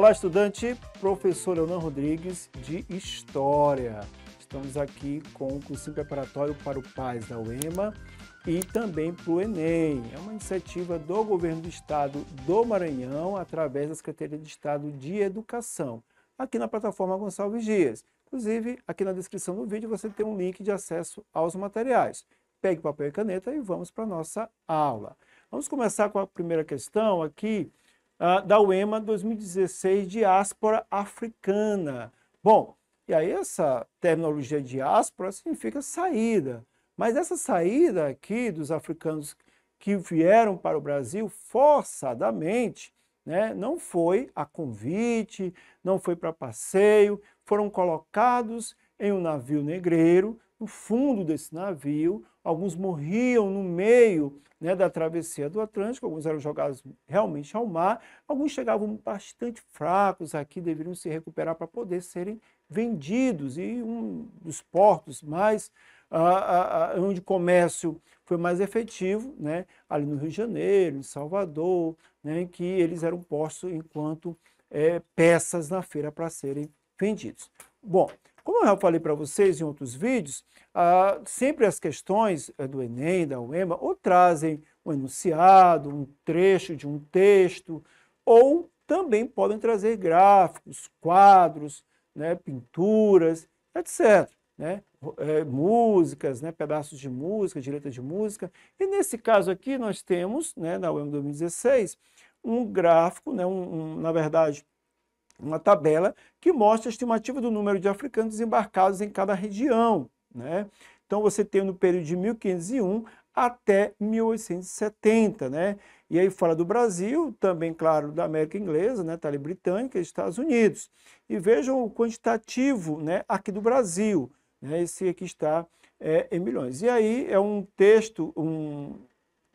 Olá, estudante, professor Leonan Rodrigues de História. Estamos aqui com o cursinho preparatório para o PAS da UEMA e também para o Enem. É uma iniciativa do Governo do Estado do Maranhão através da Secretaria de Estado de Educação, aqui na plataforma Gonçalves Dias. Inclusive, aqui na descrição do vídeo você tem um link de acesso aos materiais. Pegue papel e caneta e vamos para a nossa aula. Vamos começar com a primeira questão aqui, uh, da UEMA 2016, diáspora africana. Bom, e aí essa terminologia diáspora significa saída. Mas essa saída aqui dos africanos que vieram para o Brasil forçadamente, né, não foi a convite, não foi para passeio, foram colocados em um navio negreiro, no fundo desse navio, alguns morriam no meio né, da travessia do Atlântico, alguns eram jogados realmente ao mar, alguns chegavam bastante fracos aqui, deveriam se recuperar para poder serem vendidos. E um dos portos mais ah, ah, onde o comércio foi mais efetivo, né, ali no Rio de Janeiro, em Salvador, né, em que eles eram postos enquanto é, peças na feira para serem vendidos. Bom, como eu falei para vocês em outros vídeos, ah, sempre as questões eh, do Enem, da UEMA, ou trazem um enunciado, um trecho de um texto, ou também podem trazer gráficos, quadros, né, pinturas, etc. Né, é, músicas, né, pedaços de música, direita de música. E nesse caso aqui nós temos, né, na UEM 2016, um gráfico, né, um, um, na verdade, uma tabela que mostra a estimativa do número de africanos desembarcados em cada região. Né? Então você tem no período de 1501 até 1870, né? E aí fora do Brasil, também, claro, da América Inglesa, né, Itália Britânica e Estados Unidos. E vejam o quantitativo né, aqui do Brasil, né, esse aqui está é, em milhões. E aí é um texto um,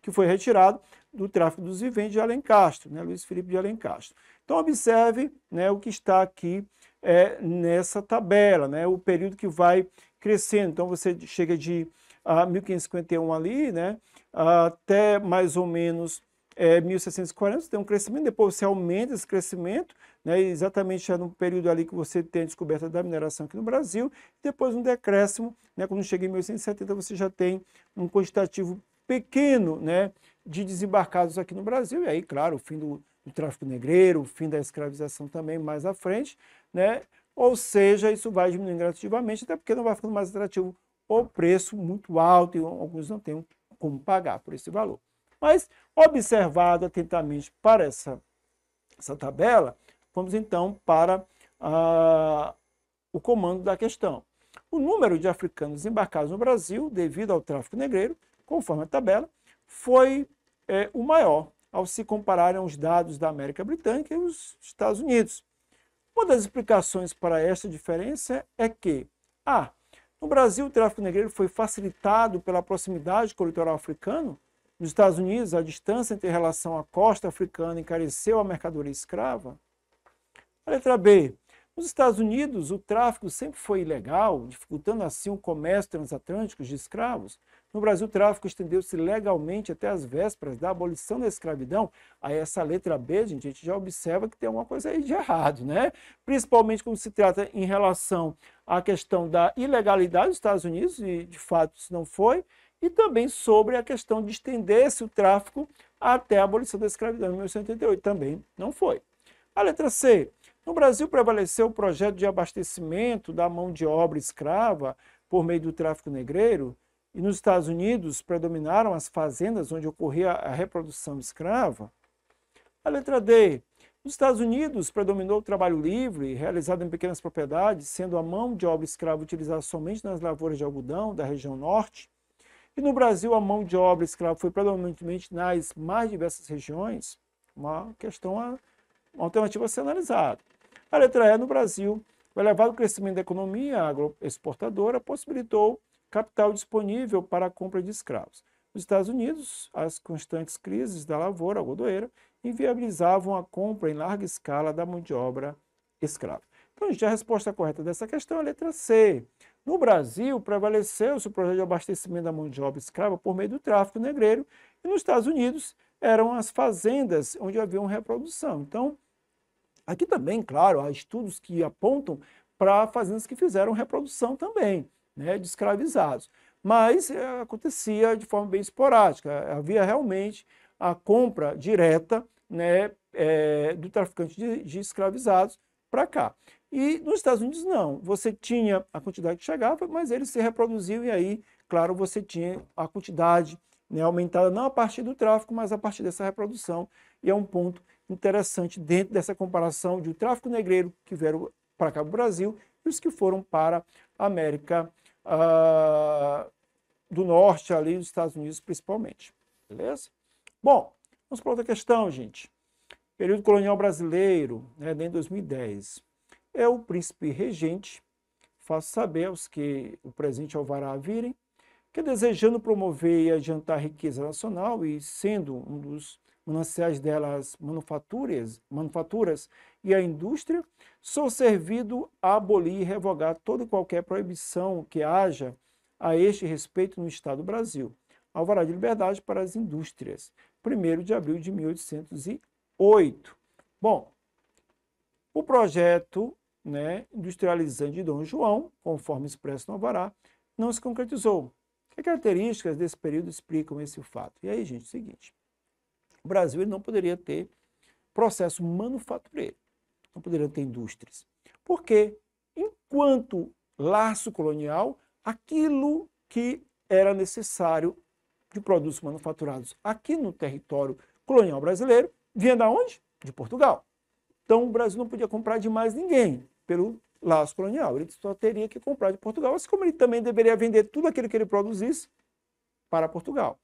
que foi retirado do tráfico dos viventes de Alencastro, né, Luiz Felipe de Alencastro. Então, observe né, o que está aqui é, nessa tabela, né, o período que vai crescendo. Então, você chega de ah, 1551 ali, né, até mais ou menos é, 1640, você tem um crescimento, depois você aumenta esse crescimento, né, exatamente já é no período ali que você tem a descoberta da mineração aqui no Brasil, depois um decréscimo, né, quando chega em 1870 você já tem um quantitativo pequeno né, de desembarcados aqui no Brasil, e aí, claro, o fim do o tráfico negreiro, o fim da escravização também mais à frente, né? Ou seja, isso vai diminuindo gradativamente, até porque não vai ficando mais atrativo o preço muito alto e alguns não têm como pagar por esse valor. Mas, observado atentamente para essa, essa tabela, vamos então para ah, o comando da questão. O número de africanos embarcados no Brasil, devido ao tráfico negreiro, conforme a tabela, foi é, o maior ao se compararem os dados da América Britânica e os Estados Unidos. Uma das explicações para esta diferença é que, a. No Brasil, o tráfico negreiro foi facilitado pela proximidade com o litoral africano. Nos Estados Unidos, a distância em relação à costa africana encareceu a mercadoria escrava. A letra B. Nos Estados Unidos, o tráfico sempre foi ilegal, dificultando assim o comércio transatlântico de escravos. No Brasil, o tráfico estendeu-se legalmente até as vésperas da abolição da escravidão. Aí essa letra B, gente, a gente já observa que tem alguma coisa aí de errado, né? Principalmente quando se trata em relação à questão da ilegalidade dos Estados Unidos, e de fato isso não foi, e também sobre a questão de estender-se o tráfico até a abolição da escravidão em 1988, também não foi. A letra C. No Brasil prevaleceu o projeto de abastecimento da mão de obra escrava por meio do tráfico negreiro, e nos Estados Unidos predominaram as fazendas onde ocorria a reprodução escrava. A letra D. Nos Estados Unidos predominou o trabalho livre, realizado em pequenas propriedades, sendo a mão de obra escrava utilizada somente nas lavouras de algodão da região norte. E no Brasil, a mão de obra escrava foi predominantemente nas mais diversas regiões. Uma questão, uma alternativa a ser analisada. A letra E, no Brasil, o elevado crescimento da economia agroexportadora possibilitou capital disponível para a compra de escravos. Nos Estados Unidos, as constantes crises da lavoura algodoeira inviabilizavam a compra em larga escala da mão de obra escrava. Então, gente a resposta correta dessa questão é a letra C. No Brasil, prevaleceu-se o projeto de abastecimento da mão de obra escrava por meio do tráfico negreiro, e nos Estados Unidos eram as fazendas onde havia uma reprodução. Então, aqui também, claro, há estudos que apontam para fazendas que fizeram reprodução também né, de escravizados. Mas é, acontecia de forma bem esporádica, havia realmente a compra direta né, é, do traficante de, de escravizados para cá. E nos Estados Unidos não, você tinha a quantidade que chegava, mas ele se reproduziu e aí, claro, você tinha a quantidade né, aumentada não a partir do tráfico, mas a partir dessa reprodução. E é um ponto interessante dentro dessa comparação de o tráfico negreiro que vieram para cá para o Brasil e os que foram para a América uh, do norte ali dos Estados Unidos principalmente. Beleza? Bom, vamos para outra questão, gente. Período colonial brasileiro, né, em 2010. É o príncipe regente, faço saber aos que o presente alvará virem, que é desejando promover e adiantar a riqueza nacional e sendo um dos mananciais delas manufaturas, manufaturas e a indústria, sou servido a abolir e revogar toda e qualquer proibição que haja a este respeito no Estado do Brasil. Alvará de Liberdade para as Indústrias, 1 de abril de 1808. Bom, o projeto né, industrializante de Dom João, conforme expresso no Alvará, não se concretizou. Que características desse período explicam esse fato? E aí, gente, é o seguinte. O Brasil ele não poderia ter processo manufatureiro, não poderia ter indústrias. Porque, enquanto laço colonial, aquilo que era necessário de produtos manufaturados aqui no território colonial brasileiro vinha de onde? De Portugal. Então o Brasil não podia comprar de mais ninguém pelo laço colonial. Ele só teria que comprar de Portugal, assim como ele também deveria vender tudo aquilo que ele produzisse para Portugal.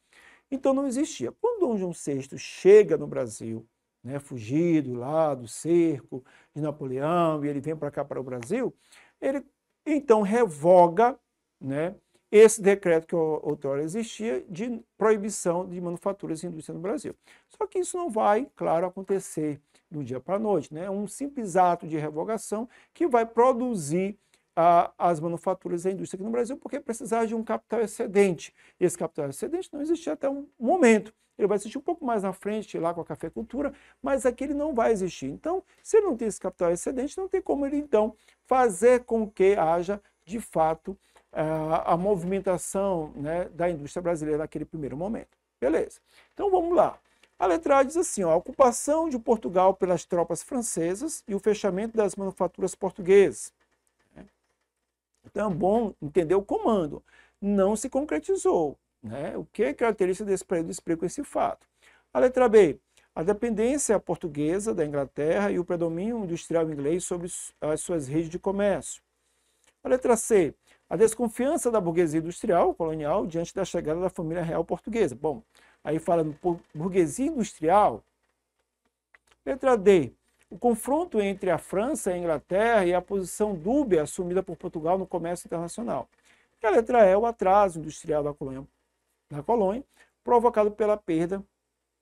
Então não existia. Quando Dom João VI chega no Brasil, né, fugido lá do cerco de Napoleão, e ele vem para cá, para o Brasil, ele então revoga né, esse decreto que outrora existia de proibição de manufaturas e indústria no Brasil. Só que isso não vai, claro, acontecer do dia para a noite. Né? É um simples ato de revogação que vai produzir a, as manufaturas e a indústria aqui no Brasil, porque precisava de um capital excedente. E esse capital excedente não existia até um momento. Ele vai existir um pouco mais na frente, lá com a cafeicultura, mas aqui ele não vai existir. Então, se ele não tem esse capital excedente, não tem como ele, então, fazer com que haja, de fato, a, a movimentação né, da indústria brasileira naquele primeiro momento. Beleza. Então, vamos lá. A letra A diz assim: ó, a ocupação de Portugal pelas tropas francesas e o fechamento das manufaturas portuguesas. Então é bom entender o comando. Não se concretizou. Né? O que é característica desse período explica esse fato. A letra B. A dependência portuguesa da Inglaterra e o predomínio industrial inglês sobre as suas redes de comércio. A letra C. A desconfiança da burguesia industrial colonial diante da chegada da família real portuguesa. Bom, aí falando por burguesia industrial. Letra D. O confronto entre a França e a Inglaterra e a posição dúbia assumida por Portugal no comércio internacional. E a letra E, é o atraso industrial da colônia, da colônia, provocado pela perda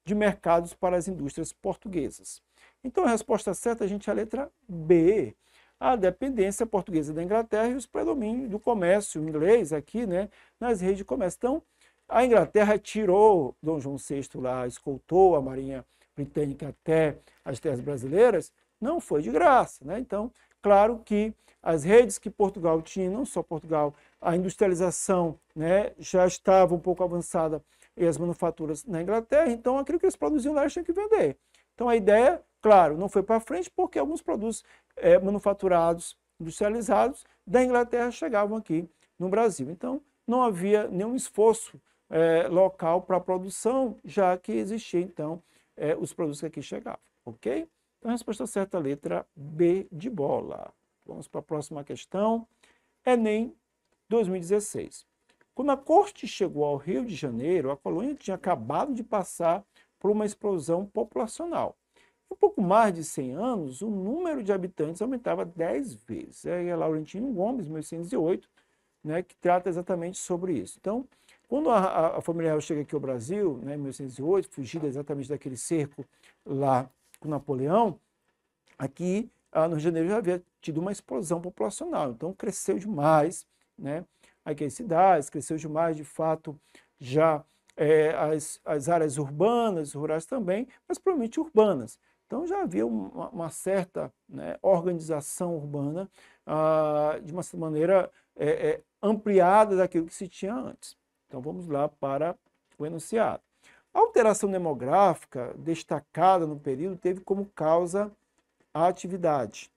de mercados para as indústrias portuguesas. Então, a resposta certa, a gente é a letra B. A dependência portuguesa da Inglaterra e os predomínios do comércio inglês aqui, né, nas redes de comércio. Então, a Inglaterra tirou Dom João VI lá, escoltou a marinha britânica até as terras brasileiras, não foi de graça. Né? Então, claro que as redes que Portugal tinha, não só Portugal, a industrialização né, já estava um pouco avançada e as manufaturas na Inglaterra, então aquilo que eles produziam lá eles tinham que vender. Então a ideia, claro, não foi para frente porque alguns produtos é, manufaturados, industrializados da Inglaterra chegavam aqui no Brasil. Então não havia nenhum esforço é, local para a produção, já que existia então é, os produtos que aqui chegavam, ok? Então, a resposta certa é a letra B de bola. Vamos para a próxima questão. Enem 2016. Quando a corte chegou ao Rio de Janeiro, a colônia tinha acabado de passar por uma explosão populacional. Em pouco mais de 100 anos, o número de habitantes aumentava 10 vezes. É a Laurentino Gomes, 1808, né, que trata exatamente sobre isso. Então, quando a, a, família real chega aqui ao Brasil, né, em 1808, fugida exatamente daquele cerco lá com Napoleão, aqui ah, no Rio de Janeiro já havia tido uma explosão populacional, então cresceu demais, né? Aqui as cidades, cresceu demais, de fato, já é, as, as áreas urbanas, rurais também, mas provavelmente urbanas. Então já havia uma, uma certa né, organização urbana ah, de uma maneira é, é, ampliada daquilo que se tinha antes. Então vamos lá para o enunciado. A alteração demográfica destacada no período teve como causa a atividade.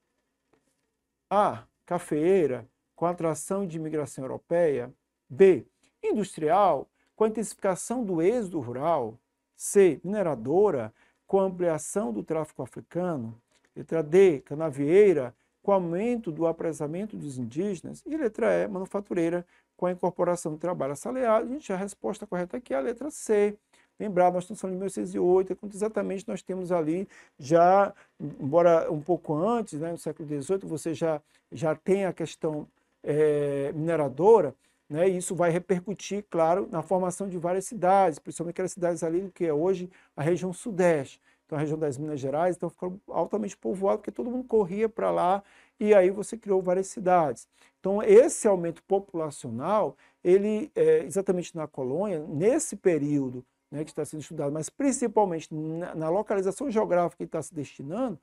A. Cafeeira, com atração de imigração europeia. B. Industrial, com a intensificação do êxodo rural. C. Mineradora, com ampliação do tráfico africano. Letra D. Canavieira, com o aumento do apresamento dos indígenas, e letra E, manufatureira, com a incorporação do trabalho assalariado. Gente, a resposta correta aqui é a letra C. Lembrar, nós estamos falando de quando exatamente nós temos ali já, embora um pouco antes, né, no século XVIII, você já, já tem a questão é, mineradora, né, e isso vai repercutir, claro, na formação de várias cidades, principalmente aquelas cidades ali do que é hoje a região sudeste então a região das Minas Gerais, então ficou altamente povoado, porque todo mundo corria para lá e aí você criou várias cidades. Então esse aumento populacional, ele é, exatamente na colônia, nesse período né, que está sendo estudado, mas principalmente na, na localização geográfica que está se destinando,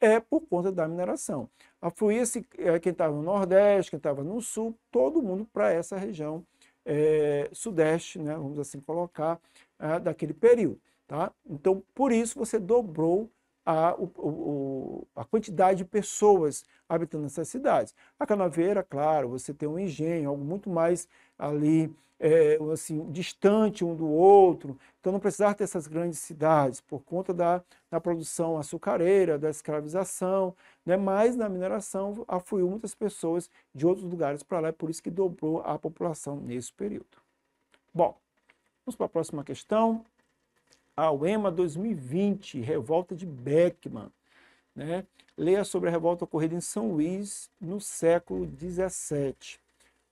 é por conta da mineração. Afluía -se, é, quem estava no Nordeste, quem estava no Sul, todo mundo para essa região é, Sudeste, né, vamos assim colocar, ah, daquele período. Tá? Então, por isso, você dobrou a, o, o, a quantidade de pessoas habitando essas cidades. A Canaveira, claro, você tem um engenho, algo muito mais ali, é, assim, distante um do outro. Então, não precisava ter essas grandes cidades por conta da, da produção açucareira, da escravização, né? mas na mineração afluiu muitas pessoas de outros lugares para lá, é por isso que dobrou a população nesse período. Bom, vamos para a próxima questão. A UEMA 2020, Revolta de Beckman. Né? Leia sobre a revolta ocorrida em São Luís no século XVII.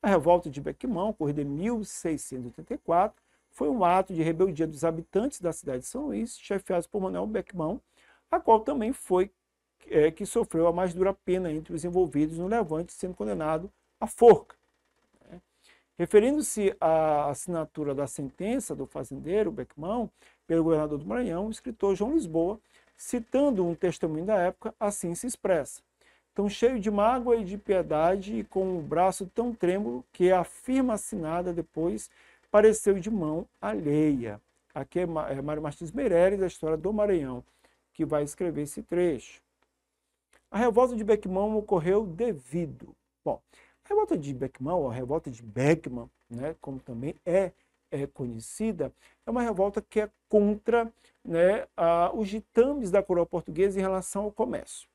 A revolta de Beckman, ocorrida em 1684, foi um ato de rebeldia dos habitantes da cidade de São Luís, chefiados por Manuel Beckman, a qual também foi é, que sofreu a mais dura pena entre os envolvidos no levante, sendo condenado à forca. Referindo-se à assinatura da sentença do fazendeiro Beckmann pelo governador do Maranhão, o escritor João Lisboa, citando um testemunho da época, assim se expressa. Tão cheio de mágoa e de piedade e com o um braço tão trêmulo que a firma assinada depois pareceu de mão alheia. Aqui é, é Mário Martins Meireles, da história do Maranhão, que vai escrever esse trecho. A revolta de Beckmann ocorreu devido. Bom, revolta de Beckman, ou a revolta de Beckman, né, como também é, é conhecida, é uma revolta que é contra né, a, os ditames da coroa portuguesa em relação ao comércio.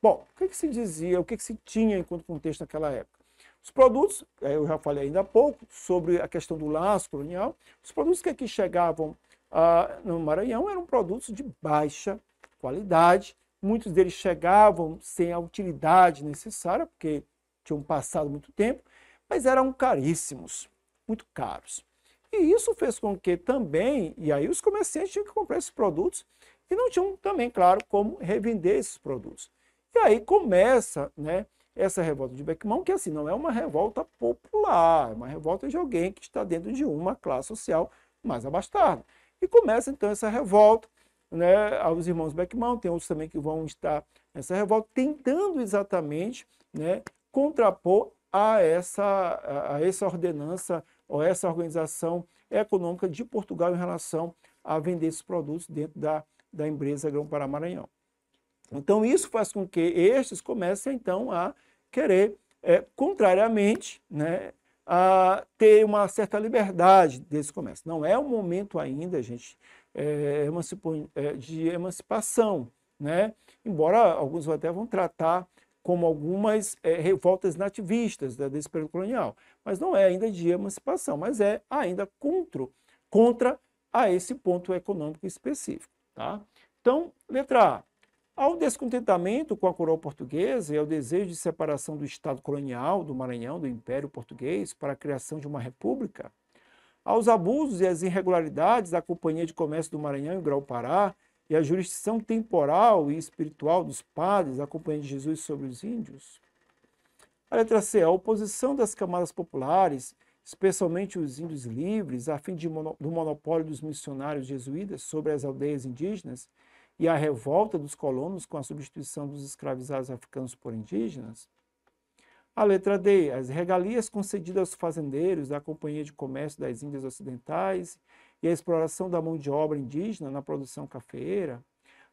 Bom, o que, é que se dizia, o que, é que, se tinha enquanto contexto naquela época? Os produtos, é, eu já falei ainda há pouco sobre a questão do laço colonial, os produtos que aqui chegavam ah, no Maranhão eram produtos de baixa qualidade, muitos deles chegavam sem a utilidade necessária, porque tinham passado muito tempo, mas eram caríssimos, muito caros. E isso fez com que também, e aí os comerciantes tinham que comprar esses produtos e não tinham também, claro, como revender esses produtos. E aí começa né, essa revolta de Beckmann, que assim, não é uma revolta popular, é uma revolta de alguém que está dentro de uma classe social mais abastada. E começa então essa revolta, né, aos irmãos Beckmann, tem outros também que vão estar nessa revolta, tentando exatamente né, contrapor a essa, a essa ordenança ou essa organização econômica de Portugal em relação a vender esses produtos dentro da, da empresa Grão Pará Maranhão. Então, isso faz com que estes comecem, então, a querer, é, contrariamente, né, a ter uma certa liberdade desse comércio. Não é o momento ainda, gente, é, é de emancipação, né? embora alguns até vão tratar como algumas é, revoltas nativistas da, desse período colonial. Mas não é ainda de emancipação, mas é ainda contra, contra a esse ponto econômico específico. Tá? Então, letra A. Ao descontentamento com a coroa portuguesa e ao desejo de separação do Estado colonial do Maranhão, do Império Português, para a criação de uma república, aos abusos e às irregularidades da Companhia de Comércio do Maranhão e Grau-Pará, e a jurisdição temporal e espiritual dos padres da Companhia de Jesus sobre os índios? A letra C, a oposição das camadas populares, especialmente os índios livres, a fim de mono, do monopólio dos missionários jesuítas sobre as aldeias indígenas e a revolta dos colonos com a substituição dos escravizados africanos por indígenas? A letra D, as regalias concedidas aos fazendeiros da Companhia de Comércio das Índias Ocidentais e a exploração da mão de obra indígena na produção cafeeira.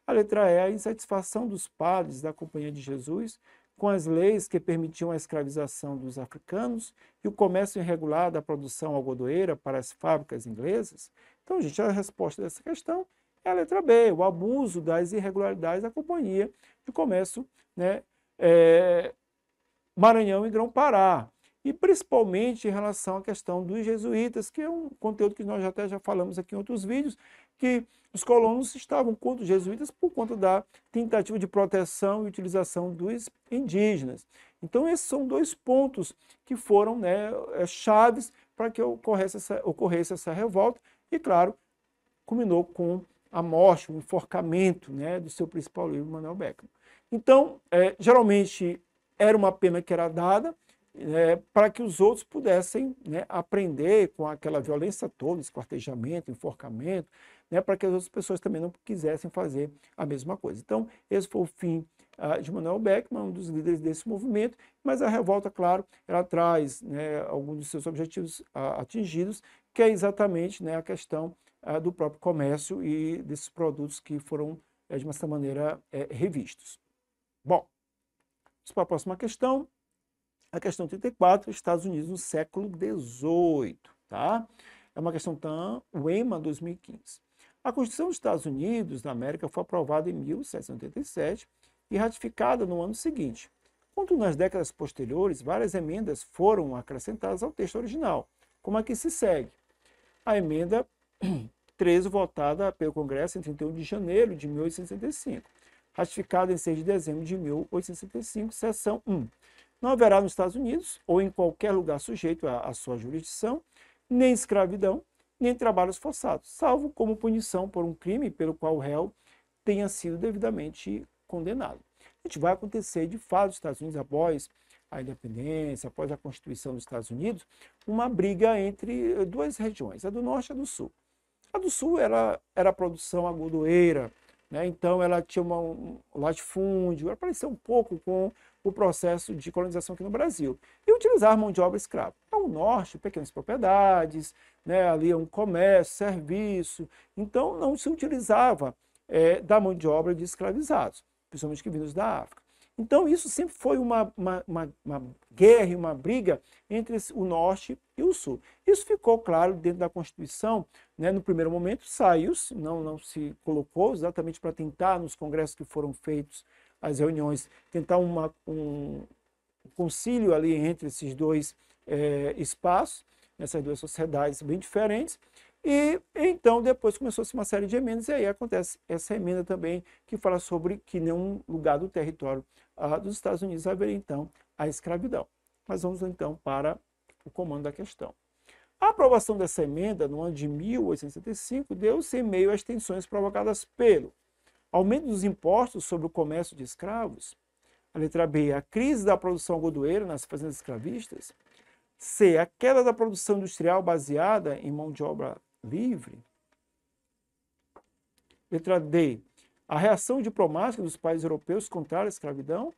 A letra E, é a insatisfação dos padres da Companhia de Jesus com as leis que permitiam a escravização dos africanos e o comércio irregular da produção algodoeira para as fábricas inglesas? Então, gente, a resposta dessa questão é a letra B, o abuso das irregularidades da Companhia de Comércio né, é, Maranhão e Grão-Pará e principalmente em relação à questão dos jesuítas, que é um conteúdo que nós até já falamos aqui em outros vídeos, que os colonos estavam contra os jesuítas por conta da tentativa de proteção e utilização dos indígenas. Então, esses são dois pontos que foram né, é, chaves para que ocorresse essa, ocorresse essa revolta, e claro, culminou com a morte, o enforcamento né, do seu principal livro, Manuel Beckman. Então, é, geralmente era uma pena que era dada, é, para que os outros pudessem né, aprender com aquela violência toda, esquartejamento, enforcamento, né, para que as outras pessoas também não quisessem fazer a mesma coisa. Então, esse foi o fim ah, de Manuel Beckmann, um dos líderes desse movimento, mas a revolta, claro, ela traz né, alguns dos seus objetivos ah, atingidos, que é exatamente né, a questão ah, do próprio comércio e desses produtos que foram, eh, de uma certa maneira, eh, revistos. Bom, vamos para a próxima questão. A questão 34, Estados Unidos no século XVIII, tá? É uma questão TAM, UEMA 2015. A Constituição dos Estados Unidos da América foi aprovada em 1787 e ratificada no ano seguinte. Contudo, nas décadas posteriores, várias emendas foram acrescentadas ao texto original, como a é que se segue. A emenda 13, votada pelo Congresso em 31 de janeiro de 1865, ratificada em 6 de dezembro de 1865, seção 1 não haverá nos Estados Unidos ou em qualquer lugar sujeito à, sua jurisdição nem escravidão, nem trabalhos forçados, salvo como punição por um crime pelo qual o réu tenha sido devidamente condenado. A gente vai acontecer, de fato, nos Estados Unidos, após a independência, após a Constituição dos Estados Unidos, uma briga entre eh, duas regiões, a do norte e a do sul. A do sul era, era a produção agudoeira, né? então ela tinha uma, um latifúndio, ela parecia um pouco com o processo de colonização aqui no Brasil. E utilizar mão de obra escrava. Ao é norte, pequenas propriedades, né, ali é um comércio, serviço. Então, não se utilizava é, da mão de obra de escravizados, principalmente que vindos da África. Então, isso sempre foi uma, uma, uma, uma guerra, uma briga entre o norte e o sul. Isso ficou claro dentro da Constituição. Né? No primeiro momento, saiu, não, não se colocou exatamente para tentar, nos congressos que foram feitos as reuniões, tentar uma, um concílio ali entre esses dois é, espaços, nessas duas sociedades bem diferentes. E então depois começou-se uma série de emendas, e aí acontece essa emenda também que fala sobre que nenhum lugar do território ah, dos Estados Unidos haveria então a escravidão. Mas vamos então para o comando da questão. A aprovação dessa emenda no ano de 1865 deu-se em meio às tensões provocadas pelo aumento dos impostos sobre o comércio de escravos. A letra B, a crise da produção algodoeira nas fazendas escravistas. C, a queda da produção industrial baseada em mão de obra livre. Letra D, a reação diplomática dos países europeus contra a escravidão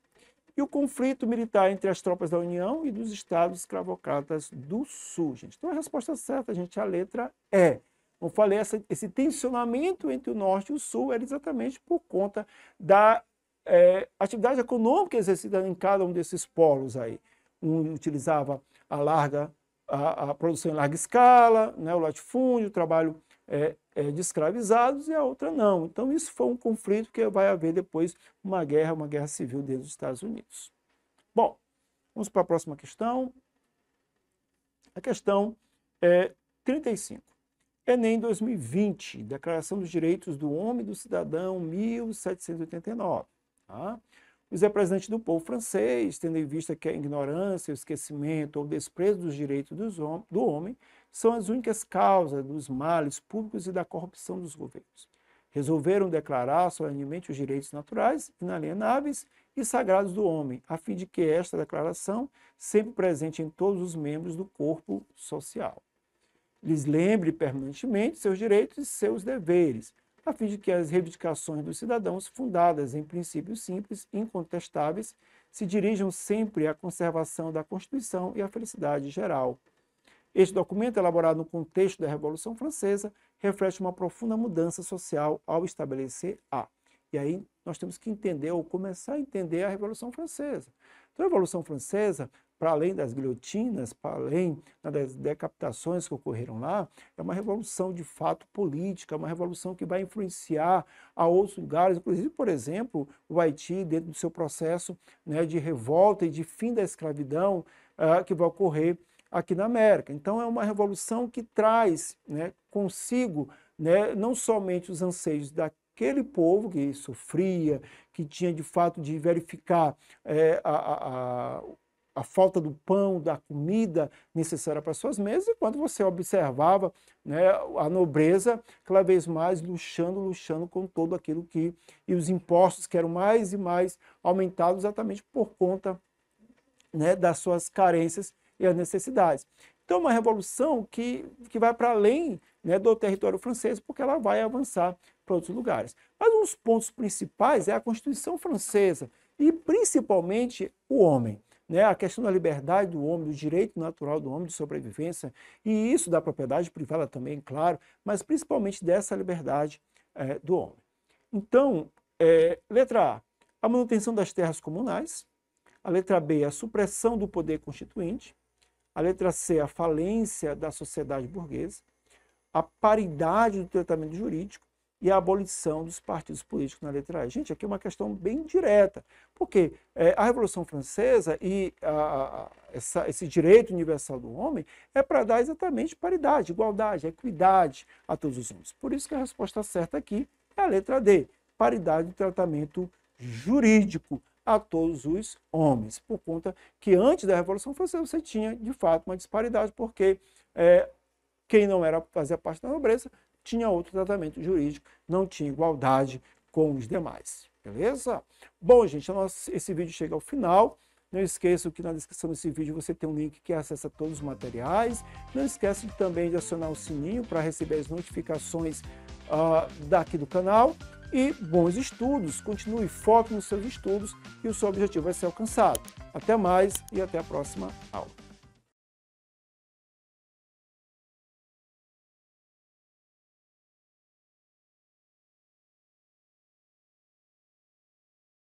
e o conflito militar entre as tropas da União e dos estados escravocratas do Sul. Gente. Então a resposta certa, gente, é a letra E. Como falei, essa, esse tensionamento entre o norte e o sul era exatamente por conta da é, atividade econômica exercida em cada um desses polos aí. Um utilizava a larga a, a produção em larga escala, né, o latifúndio, o trabalho é, é, de escravizados, e a outra não. Então isso foi um conflito que vai haver depois uma guerra, uma guerra civil dentro dos Estados Unidos. Bom, vamos para a próxima questão. A questão é 35. Enem 2020, Declaração dos Direitos do Homem e do Cidadão, 1789. Tá? Os representantes do povo francês, tendo em vista que a ignorância, o esquecimento ou o desprezo dos direitos dos hom do homem são as únicas causas dos males públicos e da corrupção dos governos. Resolveram declarar solenemente os direitos naturais, inalienáveis e sagrados do homem, a fim de que esta declaração sempre presente em todos os membros do corpo social lhes lembre permanentemente seus direitos e seus deveres, a fim de que as reivindicações dos cidadãos, fundadas em princípios simples e incontestáveis, se dirijam sempre à conservação da Constituição e à felicidade geral. Este documento, elaborado no contexto da Revolução Francesa, reflete uma profunda mudança social ao estabelecer a. E aí nós temos que entender ou começar a entender a Revolução Francesa. Então, a Revolução Francesa para além das guilhotinas, para além né, das decapitações que ocorreram lá, é uma revolução de fato política, é uma revolução que vai influenciar a outros lugares, inclusive, por exemplo, o Haiti, dentro do seu processo né, de revolta e de fim da escravidão uh, que vai ocorrer aqui na América. Então, é uma revolução que traz né, consigo né, não somente os anseios da aquele povo que sofria, que tinha de fato de verificar é, a, a, a falta do pão, da comida necessária para suas mesas, e quando você observava né, a nobreza cada vez mais luxando, luxando com todo aquilo que. e os impostos que eram mais e mais aumentados exatamente por conta né, das suas carências e as necessidades. Então, é uma revolução que, que vai para além né, do território francês, porque ela vai avançar para outros lugares. Mas um dos pontos principais é a Constituição Francesa, e principalmente o homem né, a questão da liberdade do homem, do direito natural do homem de sobrevivência, e isso da propriedade privada também, claro, mas principalmente dessa liberdade é, do homem. Então, é, letra A, a manutenção das terras comunais. A letra B, a supressão do poder constituinte. A letra C, a falência da sociedade burguesa. A paridade do tratamento jurídico e a abolição dos partidos políticos na letra A. Gente, aqui é uma questão bem direta, porque é, a Revolução Francesa e a, a, essa, esse direito universal do homem é para dar exatamente paridade, igualdade, equidade a todos os homens. Por isso que a resposta certa aqui é a letra D, paridade de tratamento jurídico a todos os homens, por conta que antes da Revolução Francesa você tinha, de fato, uma disparidade, porque é, quem não era fazia parte da nobreza tinha outro tratamento jurídico, não tinha igualdade com os demais. Beleza? Bom, gente, esse vídeo chega ao final. Não esqueça que na descrição desse vídeo você tem um link que acessa todos os materiais. Não esqueça também de acionar o sininho para receber as notificações uh, daqui do canal. E bons estudos, continue foco nos seus estudos e o seu objetivo vai é ser alcançado. Até mais e até a próxima aula.